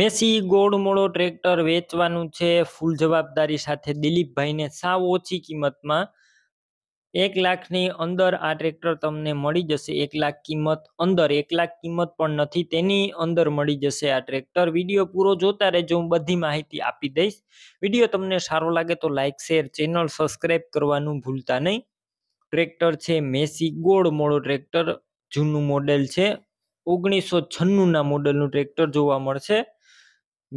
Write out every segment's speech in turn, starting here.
Massey ગોળ મોળો tractor વેચવાનું છે ફૂલ જવાબદારી સાથે દિલીપભાઈને સાવ ઓછી કિંમતમાં એક લાખની અંદર આ ટ્રેક્ટર તમને મળી જશે એક લાખ કિંમત અંદર એક લાખ કિંમત પણ નથી તેની અંદર મળી જશે આ ટ્રેક્ટર વિડીયો પૂરો જોતા રહેજો હું બધી માહિતી આપી દઈશ વિડીયો તમને સારો લાગે તો લાઇક શેર ચેનલ સબસ્ક્રાઈબ કરવાનું ભૂલતા નહીં ટ્રેક્ટર છે મેસી ગોળ મોળો ટ્રેક્ટર જૂનું મોડેલ છે ઓગણીસો છન્નુંના મોડેલનું ટ્રેક્ટર જોવા મળશે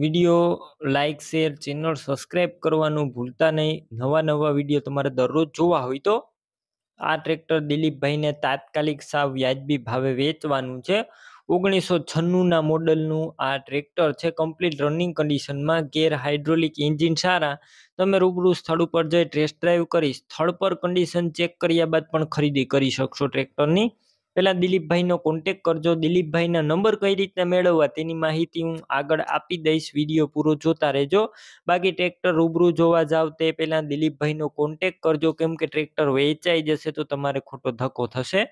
video like share channel subscribe કરવાનું ભૂલતા નહીં નવા નવા વિડીયો તમારે દરરોજ જોવા હોય તો આ ટ્રેક્ટર દિલીપભાઈને તાત્કાલિક સાવ વ્યાજબી ભાવે વેચવાનું છે ઓગણીસો છન્નુંના મોડલનું આ ટ્રેક્ટર છે કમ્પ્લીટ રનિંગ કન્ડિશનમાં ગેર હાઇડ્રોલિક એન્જિન સારા તમે રૂબરૂ સ્થળ ઉપર જઈ ટેસ્ટ ડ્રાઈવ કરી સ્થળ પર કન્ડિશન ચેક કર્યા બાદ પણ ખરીદી કરી શકશો ટ્રેક્ટરની પહેલાં દિલીપભાઈનો કોન્ટેક કરજો દિલીપભાઈના નંબર કઈ રીતે મેળવવા તેની માહિતી હું આગળ આપી દઈશ વિડીયો પૂરો જોતા રહેજો બાકી ટ્રેક્ટર રૂબરૂ જોવા જાવ તે પહેલાં દિલીપભાઈનો કોન્ટેક કરજો કેમ કે ટ્રેક્ટર વેચાઈ જશે તો તમારે ખોટો ધક્કો થશે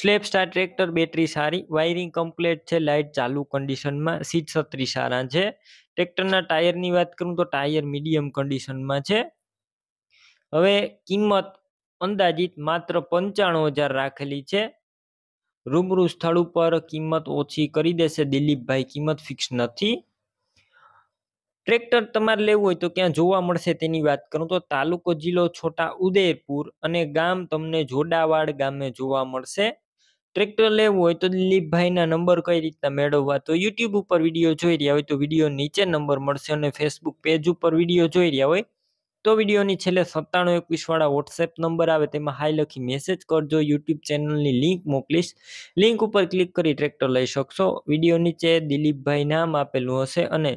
સ્લેપ સ્ટાર ટ્રેક્ટર બેટરી સારી વાયરિંગ કમ્પ્લેટ છે લાઇટ ચાલુ કન્ડિશનમાં સીટ છત્રી સારા છે ટ્રેક્ટરના ટાયરની વાત કરું તો ટાયર મીડિયમ કન્ડિશનમાં છે હવે કિંમત અંદાજિત માત્ર પંચાણું હજાર રાખેલી છે રૂબરૂ સ્થળ ઉપર કિંમત ઓછી કરી દેશે દિલીપભાઈ કિંમત ફિક્સ નથી ટ્રેક્ટર તમારે લેવું હોય તો ક્યાં જોવા મળશે તેની વાત કરું તો તાલુકો જિલ્લો છોટા ઉદયપુર અને ગામ તમને જોડાવાડ ગામે જોવા મળશે ટ્રેક્ટર લેવું હોય તો દિલીપભાઈના નંબર કઈ રીતના મેળવવા તો યુટ્યુબ ઉપર વિડીયો જોઈ રહ્યા હોય તો વિડીયો નીચે નંબર મળશે અને ફેસબુક પેજ ઉપર વિડીયો જોઈ રહ્યા હોય તો વિડીયોની છેલ્લે સત્તાણું એકવીસવાળા વોટ્સએપ નંબર આવે તેમાં હાઈ લખી મેસેજ કરજો યુટ્યુબ ચેનલની લિંક મોકલીશ લિંક ઉપર ક્લિક કરી ટ્રેક્ટર લઈ શકશો વિડીયો નીચે દિલીપભાઈ નામ આપેલું હશે અને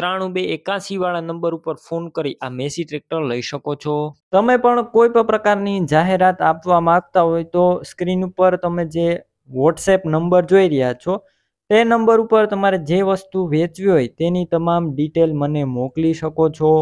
ત્રાણું બે એકાસીવાળા નંબર ઉપર ફોન કરી આ મેસી ટ્રેક્ટર લઈ શકો છો તમે પણ કોઈ પણ પ્રકારની જાહેરાત આપવા માગતા હોય તો સ્ક્રીન ઉપર તમે જે વોટ્સએપ નંબર જોઈ રહ્યા છો તે નંબર ઉપર તમારે જે વસ્તુ વેચવી હોય તેની તમામ ડિટેલ મને મોકલી શકો છો